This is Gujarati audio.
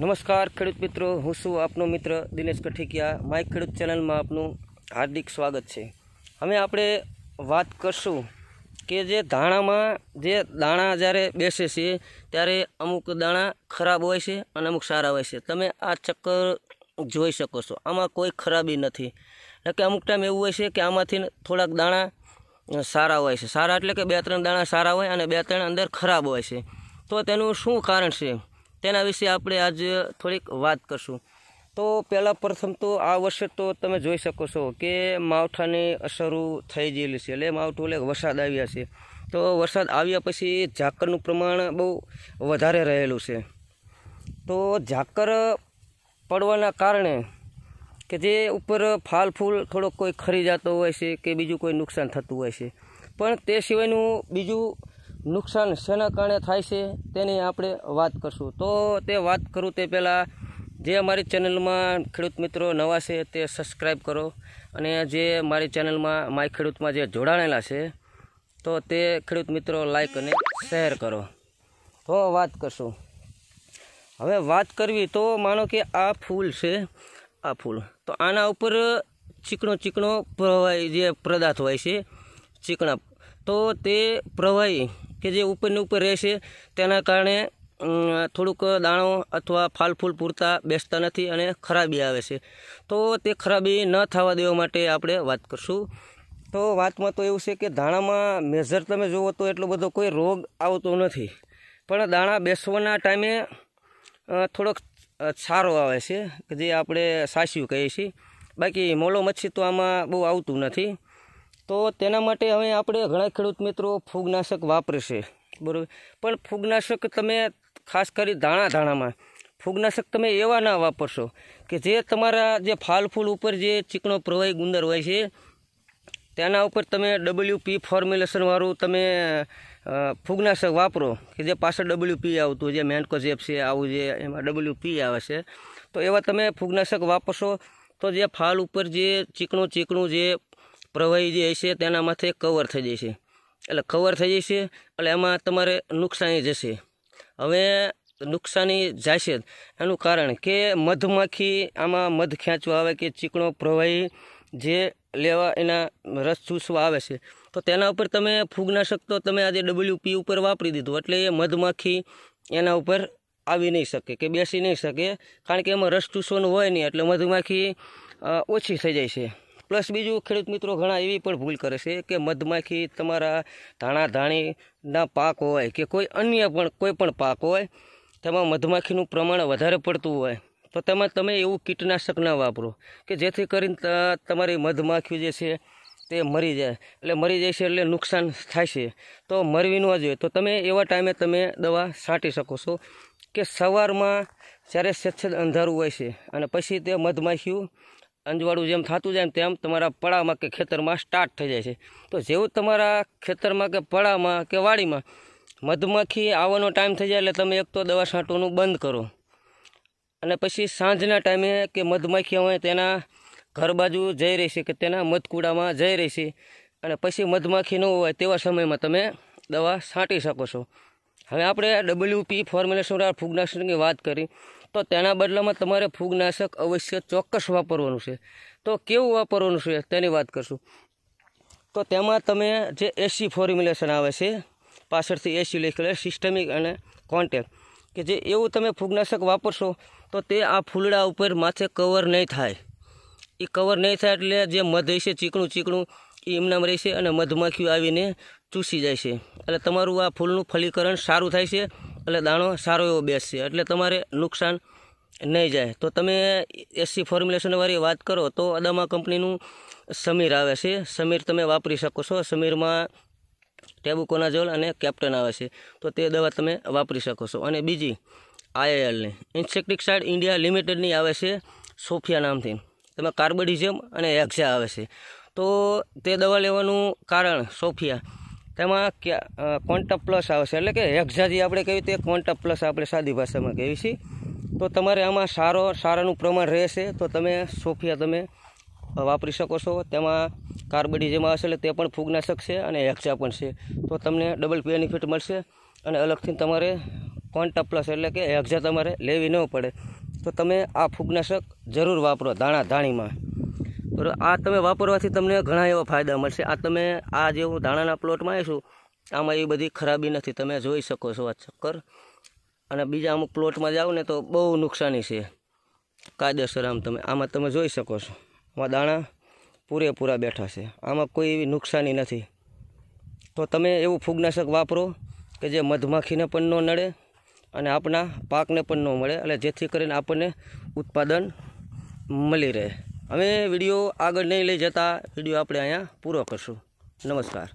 નમસ્કાર ખેડૂત મિત્રો હું છું આપનો મિત્ર દિનેશ કઠિકિયા માઇક ખેડૂત ચેનલમાં આપનું હાર્દિક સ્વાગત છે હવે આપણે વાત કરશું કે જે દાણામાં જે દાણા જ્યારે બેસે છે ત્યારે અમુક દાણા ખરાબ હોય છે અને અમુક સારા હોય છે તમે આ ચક્કર જોઈ શકો છો આમાં કોઈ ખરાબી નથી એટલે કે અમુક ટાઈમ એવું હોય છે કે આમાંથી થોડાક દાણા સારા હોય છે સારા એટલે કે બે ત્રણ દાણા સારા હોય અને બે ત્રણ અંદર ખરાબ હોય છે તો તેનું શું કારણ છે તેના વિશે આપણે આજે થોડીક વાત કરશું તો પહેલાં પ્રથમ તો આ વર્ષે તો તમે જોઈ શકો છો કે માવઠાની અસરો થઈ ગયેલી છે એટલે માવઠું એટલે વરસાદ આવ્યા છે તો વરસાદ આવ્યા પછી ઝાકરનું પ્રમાણ બહુ વધારે રહેલું છે તો ઝાકર પડવાના કારણે કે જે ઉપર ફાલ ફૂલ થોડોક કોઈ ખરી જતો હોય છે કે બીજું કોઈ નુકસાન થતું હોય છે પણ તે સિવાયનું બીજું નુકસાન શેના કારણે થાય છે તેની આપણે વાત કરશું તો તે વાત કરું તે પહેલાં જે અમારી ચેનલમાં ખેડૂત મિત્રો નવા છે તે સબસ્ક્રાઈબ કરો અને જે મારી ચેનલમાં માય ખેડૂતમાં જે જોડાણેલા છે તો તે ખેડૂત મિત્રો લાઈક અને શેર કરો તો વાત કરશું હવે વાત કરવી તો માનો કે આ ફૂલ છે આ ફૂલ તો આના ઉપર ચીકણો ચીકણો પ્રવાહી જે પદાર્થ હોય છે ચીકણા તો તે પ્રવાહી કે જે ઉપરને ઉપર રહેશે તેના કારણે થોડુંક દાણો અથવા ફાલ ફૂલ પૂરતા બેસતા નથી અને ખરાબી આવે છે તો તે ખરાબી ન થવા દેવા માટે આપણે વાત કરશું તો વાતમાં તો એવું છે કે દાણામાં મેજર તમે જુઓ તો એટલો બધો કોઈ રોગ આવતો નથી પણ દાણા બેસવાના ટાઈમે થોડોક સારો આવે છે કે જે આપણે સાસ્યું કહીએ છીએ બાકી મોલો મચ્છી તો આમાં બહુ આવતું નથી તો તેના માટે હવે આપણે ઘણા ખેડૂત મિત્રો ફૂગનાશક વાપરશે બરાબર પણ ફૂગનાશક તમે ખાસ કરી દાણા ધાણામાં ફૂગનાશક તમે એવા ના વાપરશો કે જે તમારા જે ફાલ ફૂલ ઉપર જે ચીકણો પ્રવાહી ગુંદર હોય છે તેના ઉપર તમે ડબલ્યુ પી ફોર્મ્યુલેશનવાળું તમે ફૂગનાશક વાપરો કે જે પાછળ ડબલ્યુ પી આવતું જે મેન્કોઝેપ છે આવું જે એમાં ડબલ્યુ પી આવે છે તો એવા તમે ફૂગનાશક વાપરશો તો જે ફાલ ઉપર જે ચીકણું ચીકણું જે પ્રવાહી જે હશે તેના માથે કવર થઈ જશે એટલે કવર થઈ જશે એટલે એમાં તમારે નુકસાની જશે હવે નુકસાની જશે એનું કારણ કે મધમાખી આમાં મધ ખેંચવા આવે કે ચીકણો પ્રવાહી જે લેવા એના રસ ચૂસવા આવે છે તો તેના ઉપર તમે ફૂગનાશક તો તમે આજે ડબલ્યુપી ઉપર વાપરી દીધું એટલે એ મધમાખી એના ઉપર આવી નહીં શકે કે બેસી નહીં શકે કારણ કે એમાં રસ ચૂસવાનું હોય નહીં એટલે મધમાખી ઓછી થઈ જાય છે પ્લસ બીજું ખેડૂત મિત્રો ઘણા એવી પણ ભૂલ કરે છે કે મધમાખી તમારા ધાણા ધાણીના પાક હોય કે કોઈ અન્ય પણ કોઈ પણ પાક હોય તેમાં મધમાખીનું પ્રમાણ વધારે પડતું હોય તો તેમાં તમે એવું કીટનાશક ના વાપરો કે જેથી કરીને તમારી મધમાખી જે છે તે મરી જાય એટલે મરી જાય છે એટલે નુકસાન થાય છે તો મરવી ન જોઈએ તો તમે એવા ટાઈમે તમે દવા છાંટી શકો છો કે સવારમાં જ્યારે સ્વચ્છ અંધારું હોય છે અને પછી તે મધમાખીઓ અંજવાળું જેમ થતું જાય તેમ તમારા પડામાં કે ખેતરમાં સ્ટાર્ટ થઈ જાય છે તો જેવું તમારા ખેતરમાં કે પડામાં કે વાડીમાં મધમાખી આવવાનો ટાઈમ થઈ જાય એટલે તમે એક તો દવા છાંટવાનું બંધ કરો અને પછી સાંજના ટાઈમે કે મધમાખી હોય તેના ઘર બાજુ જઈ રહી છે કે તેના મધકુડામાં જઈ રહી છે અને પછી મધમાખી ન હોય તેવા સમયમાં તમે દવા છાંટી શકો છો હવે આપણે ડબલ્યુપી ફોર્મ્યુલેશન ફૂગનાશનની વાત કરી તો તેના બદલામાં તમારે ફૂગનાશક અવશ્ય ચોક્કસ વાપરવાનું છે તો કેવું વાપરવાનું છે તેની વાત કરશું તો તેમાં તમે જે એસી ફોર્મ્યુલેશન આવે છે પાછળથી એસી લખેલું સિસ્ટમિક અને કોન્ટેક કે જે એવું તમે ફૂગનાશક વાપરશો તો તે આ ફૂલડા ઉપર માથે કવર નહીં થાય એ કવર નહીં થાય એટલે જે મધ હશે ચીકણું ચીકણું એ એમનામ રહેશે અને મધમાખીઓ આવીને ચૂસી જાય છે એટલે તમારું આ ફૂલનું ફલીકરણ સારું થાય છે એટલે દાણો સારો એવો બેસશે એટલે તમારે નુકસાન નહીં જાય તો તમે એસી ફોર્મ્યુલેશનવાળી વાત કરો તો અદામા કંપનીનું સમીર આવે છે સમીર તમે વાપરી શકો છો સમીરમાં ટેબુકોનાઝોલ અને કેપ્ટન આવે છે તો તે દવા તમે વાપરી શકો છો અને બીજી આઈએલની ઇન્સેક્ટિકસાઇડ ઇન્ડિયા લિમિટેડની આવે છે સોફિયા નામથી તમે કાર્બોડિઝમ અને એક્ઝા આવે છે તો તે દવા લેવાનું કારણ સોફિયા તેમાં ક્વોન્ટા પ્લસ આવશે એટલે કે હેક્ઝાજી આપણે કહેવી તે ક્વોન્ટા પ્લસ આપણે સાદી ભાષામાં કહીએ છીએ તો તમારે આમાં સારો સારાનું પ્રમાણ રહેશે તો તમે સોફિયા તમે વાપરી શકો છો તેમાં કાર્બોડિઝમ આવશે એટલે તે પણ ફૂગનાશક છે અને એક્ઝા પણ છે તો તમને ડબલ બેનિફિટ મળશે અને અલગથી તમારે ક્વોન્ટા પ્લસ એટલે કે એક્ઝા તમારે લેવી ન પડે તો તમે આ ફૂગનાશક જરૂર વાપરો દાણા ધાણીમાં બરાબર આ તમે વાપરવાથી તમને ઘણા એવા ફાયદા મળશે આ તમે આ જે હું ધાણાના પ્લોટમાં આવીશું આમાં એ બધી ખરાબી નથી તમે જોઈ શકો છો આ ચક્કર અને બીજા અમુક પ્લોટમાં જાઓ ને તો બહુ નુકસાની છે કાયદેસર આમ તમે આમાં તમે જોઈ શકો છો આમાં દાણા પૂરેપૂરા બેઠા છે આમાં કોઈ એવી નુકસાની નથી તો તમે એવું ફૂગનાશક વાપરો કે જે મધમાખીને પણ ન નડે અને આપણા પાકને પણ ન મળે એટલે જેથી કરીને આપણને ઉત્પાદન મળી રહે હવે વિડીયો આગળ નહીં લઈ જતા વિડીયો આપણે અહીંયા પૂરો કરશું નમસ્કાર